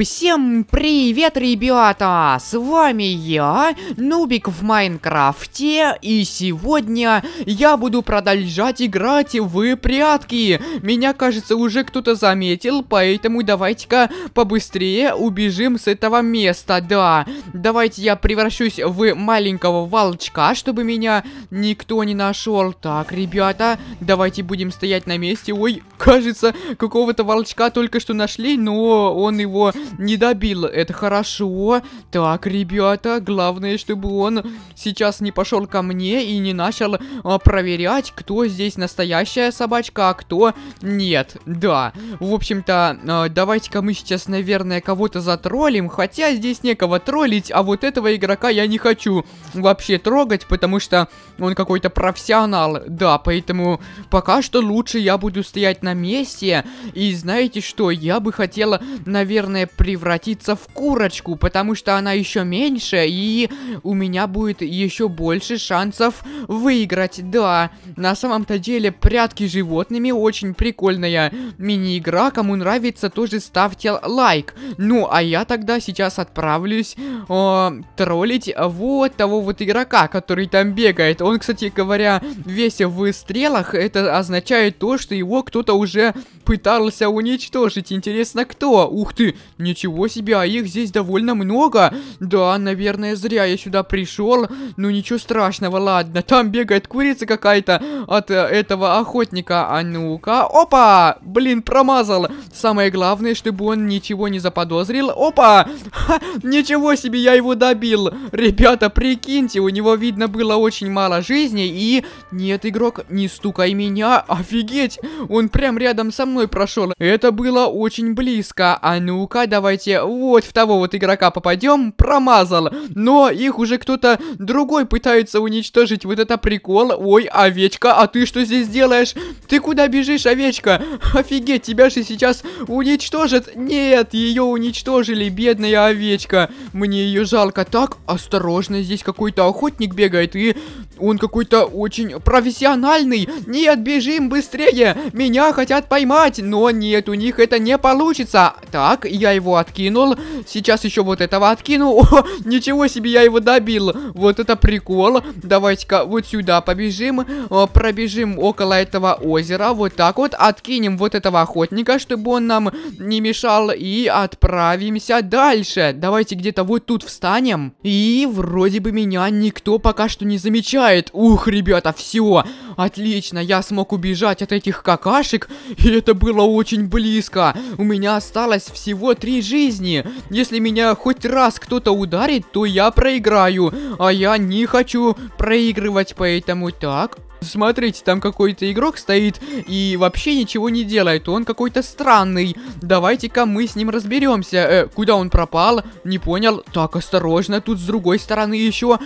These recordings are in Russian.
Всем привет, ребята! С вами я, Нубик в Майнкрафте, и сегодня я буду продолжать играть в прятки. Меня, кажется, уже кто-то заметил, поэтому давайте-ка побыстрее убежим с этого места, да. Давайте я превращусь в маленького волчка, чтобы меня никто не нашел. Так, ребята, давайте будем стоять на месте. Ой, кажется, какого-то волчка только что нашли, но он его не добил. Это хорошо. Так, ребята, главное, чтобы он сейчас не пошел ко мне и не начал а, проверять, кто здесь настоящая собачка, а кто нет. Да, в общем-то, а, давайте-ка мы сейчас, наверное, кого-то затроллим. Хотя здесь некого троллить, а вот этого игрока я не хочу вообще трогать, потому что он какой-то профессионал. Да, поэтому пока что лучше я буду стоять на месте. И знаете что, я бы хотела, наверное, превратиться в курочку, потому что она еще меньше, и у меня будет еще больше шансов выиграть. Да, на самом-то деле прятки с животными очень прикольная мини-игра. Кому нравится, тоже ставьте лайк. Ну, а я тогда сейчас отправлюсь э, троллить вот того вот игрока, который там бегает. Он, кстати говоря, весь в стрелах. Это означает то, что его кто-то уже пытался уничтожить. Интересно, кто? Ух ты, Ничего себе, а их здесь довольно много. Да, наверное, зря я сюда пришел. Ну ничего страшного, ладно. Там бегает курица какая-то от э, этого охотника. А ну-ка, опа! Блин, промазал. Самое главное, чтобы он ничего не заподозрил. Опа! Ха, ничего себе, я его добил. Ребята, прикиньте, у него видно было очень мало жизни. И нет, игрок, не стукай меня. Офигеть, он прям рядом со мной прошел. Это было очень близко. А ну-ка, давай, давайте, вот в того вот игрока попадем, промазал. Но их уже кто-то другой пытается уничтожить, вот это прикол. Ой, овечка, а ты что здесь делаешь? Ты куда бежишь, овечка? Офигеть, тебя же сейчас уничтожат. Нет, ее уничтожили, бедная овечка. Мне ее жалко. Так, осторожно, здесь какой-то охотник бегает, и он какой-то очень профессиональный. Нет, бежим быстрее, меня хотят поймать, но нет, у них это не получится. Так, я его откинул. Сейчас еще вот этого откину. О, ничего себе, я его добил. Вот это прикол. Давайте-ка вот сюда побежим. пробежим около этого озера. Вот так вот. Откинем вот этого охотника, чтобы он нам не мешал. И отправимся дальше. Давайте где-то вот тут встанем. И вроде бы меня никто пока что не замечает. Ух, ребята, все. Отлично, я смог убежать от этих какашек, и это было очень близко. У меня осталось всего три жизни. Если меня хоть раз кто-то ударит, то я проиграю. А я не хочу проигрывать, поэтому так. Смотрите, там какой-то игрок стоит и вообще ничего не делает. Он какой-то странный. Давайте-ка мы с ним разберемся. Э, куда он пропал? Не понял. Так, осторожно. Тут с другой стороны еще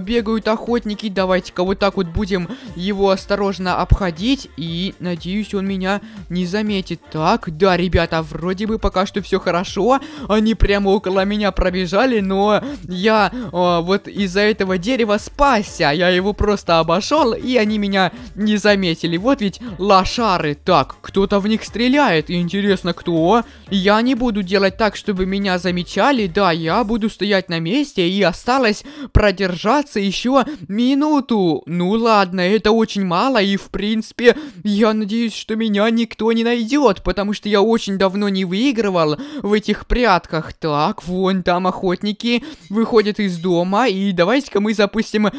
бегают охотники. Давайте-ка вот так вот будем его осторожно обходить. И надеюсь, он меня не заметит. Так, да, ребята, вроде бы пока что все хорошо. Они прямо около меня пробежали, но я э, вот из-за этого дерева спасся. Я его просто обошел, и они меня меня не заметили. Вот ведь лошары. Так, кто-то в них стреляет. Интересно, кто? Я не буду делать так, чтобы меня замечали. Да, я буду стоять на месте. И осталось продержаться еще минуту. Ну ладно, это очень мало. И в принципе, я надеюсь, что меня никто не найдет. Потому что я очень давно не выигрывал в этих прятках. Так, вон там охотники выходят из дома. И давайте-ка мы запустим э,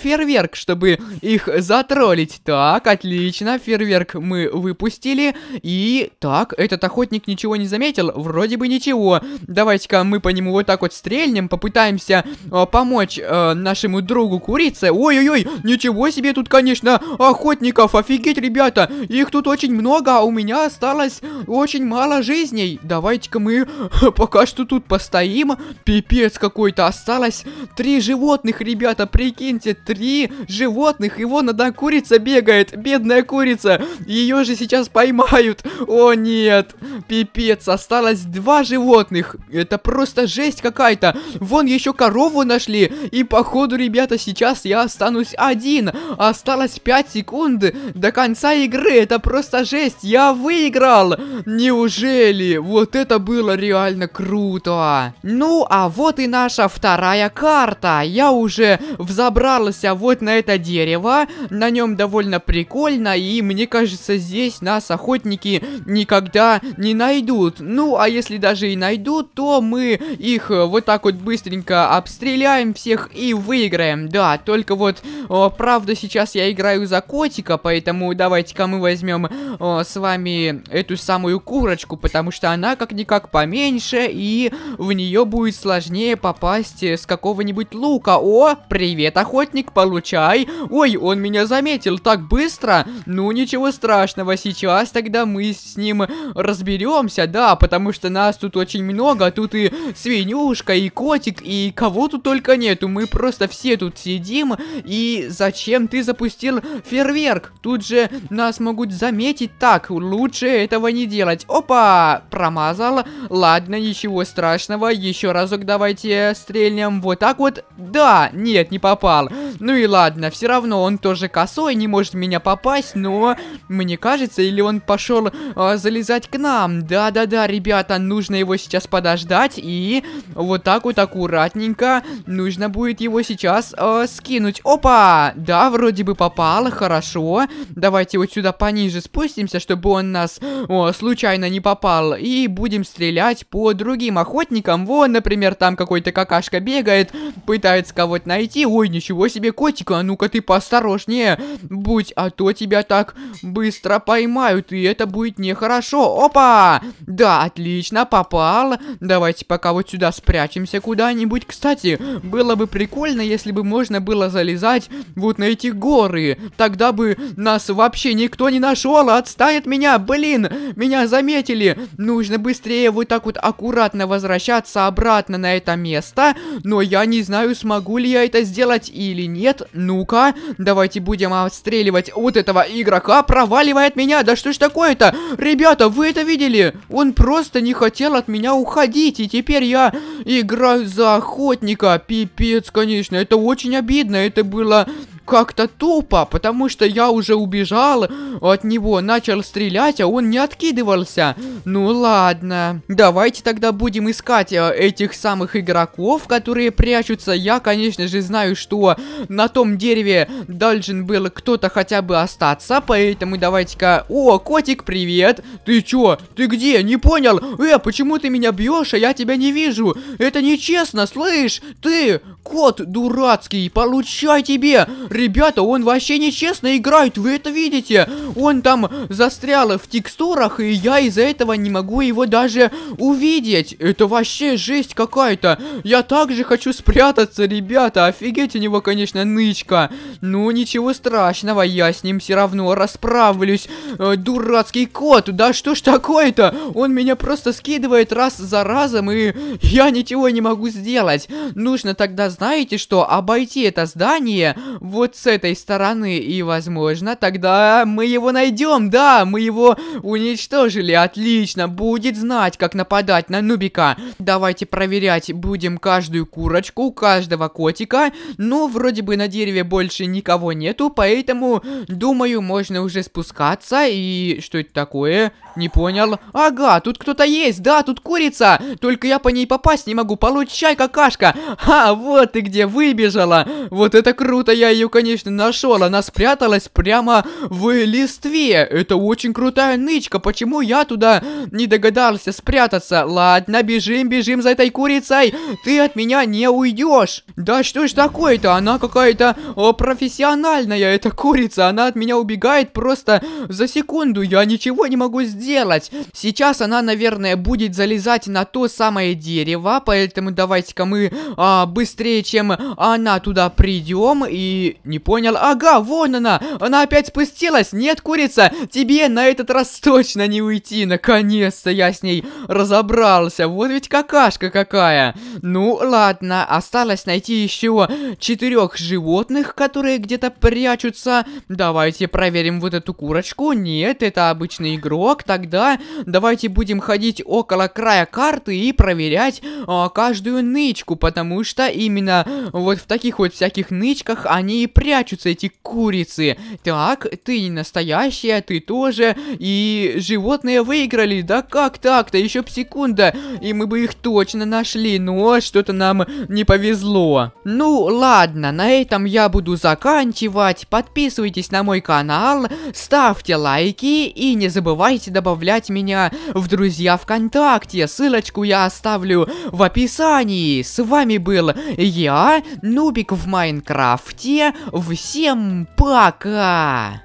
фейерверк, чтобы их за потроллить. Так, отлично, фейерверк мы выпустили. И так, этот охотник ничего не заметил? Вроде бы ничего. Давайте-ка мы по нему вот так вот стрельнем, попытаемся э, помочь э, нашему другу курице. Ой-ой-ой, ничего себе тут, конечно, охотников, офигеть, ребята. Их тут очень много, а у меня осталось очень мало жизней. Давайте-ка мы пока что тут постоим. Пипец какой-то, осталось три животных, ребята, прикиньте, три животных, его надо курица бегает, бедная курица. Ее же сейчас поймают. О нет, пипец, осталось два животных. Это просто жесть какая-то. Вон еще корову нашли. И походу, ребята, сейчас я останусь один. Осталось 5 секунд до конца игры. Это просто жесть. Я выиграл. Неужели? Вот это было реально круто. Ну, а вот и наша вторая карта. Я уже взобрался вот на это дерево. На на нем довольно прикольно, и мне кажется, здесь нас охотники никогда не найдут. Ну, а если даже и найдут, то мы их э, вот так вот быстренько обстреляем всех и выиграем. Да, только вот, правда, сейчас я играю за котика, поэтому давайте-ка мы возьмем с вами эту самую курочку, потому что она как-никак поменьше, и в нее будет сложнее попасть э, с какого-нибудь лука. О, привет, охотник, получай. Ой, он меня за заметил так быстро. Ну, ничего страшного, сейчас тогда мы с ним разберемся, да, потому что нас тут очень много, тут и свинюшка, и котик, и кого тут только нету. Мы просто все тут сидим, и зачем ты запустил фейерверк? Тут же нас могут заметить так, лучше этого не делать. Опа, промазал. Ладно, ничего страшного, еще разок давайте стрельнем. Вот так вот. Да, нет, не попал. Ну и ладно, все равно он тоже касается косой, не может меня попасть, но мне кажется, или он пошел э, а, залезать к нам. Да-да-да, ребята, нужно его сейчас подождать и вот так вот аккуратненько нужно будет его сейчас э, скинуть. Опа! Да, вроде бы попало, хорошо. Давайте вот сюда пониже спустимся, чтобы он нас о, случайно не попал. И будем стрелять по другим охотникам. Вон, например, там какой-то какашка бегает, пытается кого-то найти. Ой, ничего себе, котика, а ну-ка ты поосторожнее будь, а то тебя так быстро поймают, и это будет нехорошо. Опа! Да, отлично, попал. Давайте пока вот сюда спрячемся куда-нибудь. Кстати, было бы прикольно, если бы можно было залезать вот на эти горы. Тогда бы нас вообще никто не нашел, Отстанет меня, блин! Меня заметили! Нужно быстрее вот так вот аккуратно возвращаться обратно на это место, но я не знаю, смогу ли я это сделать или нет. Ну-ка, давайте будем будем отстреливать вот этого игрока. Проваливает меня. Да что ж такое-то? Ребята, вы это видели? Он просто не хотел от меня уходить. И теперь я играю за охотника. Пипец, конечно. Это очень обидно. Это было как-то тупо, потому что я уже убежал от него, начал стрелять, а он не откидывался. Ну ладно. Давайте тогда будем искать э, этих самых игроков, которые прячутся. Я, конечно же, знаю, что на том дереве должен был кто-то хотя бы остаться, поэтому давайте-ка... О, котик, привет! Ты чё? Ты где? Не понял? Э, почему ты меня бьешь, а я тебя не вижу? Это нечестно, слышь? Ты, кот дурацкий, получай тебе! Ребята, он вообще нечестно играет, вы это видите? Он там застрял в текстурах, и я из-за этого не могу его даже увидеть. Это вообще жесть какая-то. Я также хочу спрятаться, ребята. Офигеть, у него, конечно, нычка. Ну, ничего страшного, я с ним все равно расправлюсь. Э, дурацкий кот, да что ж такое-то? Он меня просто скидывает раз за разом, и я ничего не могу сделать. Нужно тогда, знаете что, обойти это здание, вот вот с этой стороны, и, возможно, тогда мы его найдем, да, мы его уничтожили, отлично, будет знать, как нападать на Нубика. Давайте проверять будем каждую курочку, каждого котика, но ну, вроде бы на дереве больше никого нету, поэтому, думаю, можно уже спускаться, и что это такое? Не понял. Ага, тут кто-то есть, да, тут курица, только я по ней попасть не могу, получай какашка. А, вот ты где, выбежала, вот это круто, я ее конечно, нашел. Она спряталась прямо в листве. Это очень крутая нычка. Почему я туда не догадался спрятаться? Ладно, бежим, бежим за этой курицей. Ты от меня не уйдешь. Да что ж такое-то? Она какая-то профессиональная, эта курица. Она от меня убегает просто за секунду. Я ничего не могу сделать. Сейчас она, наверное, будет залезать на то самое дерево. Поэтому давайте-ка мы а, быстрее, чем она туда придем. И не понял? Ага, вон она! Она опять спустилась! Нет, курица! Тебе на этот раз точно не уйти! Наконец-то я с ней разобрался! Вот ведь какашка какая! Ну, ладно, осталось найти еще четырех животных, которые где-то прячутся. Давайте проверим вот эту курочку. Нет, это обычный игрок. Тогда давайте будем ходить около края карты и проверять а, каждую нычку, потому что именно вот в таких вот всяких нычках они прячутся эти курицы. Так, ты не настоящая, ты тоже. И животные выиграли. Да как так-то? Еще б секунда. И мы бы их точно нашли. Но что-то нам не повезло. Ну, ладно, на этом я буду заканчивать. Подписывайтесь на мой канал, ставьте лайки и не забывайте добавлять меня в друзья ВКонтакте. Ссылочку я оставлю в описании. С вами был я, Нубик в Майнкрафте. Всем пока!